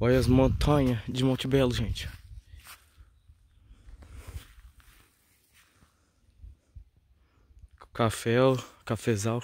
Olha as montanhas de Monte Belo, gente. Café, cafezal.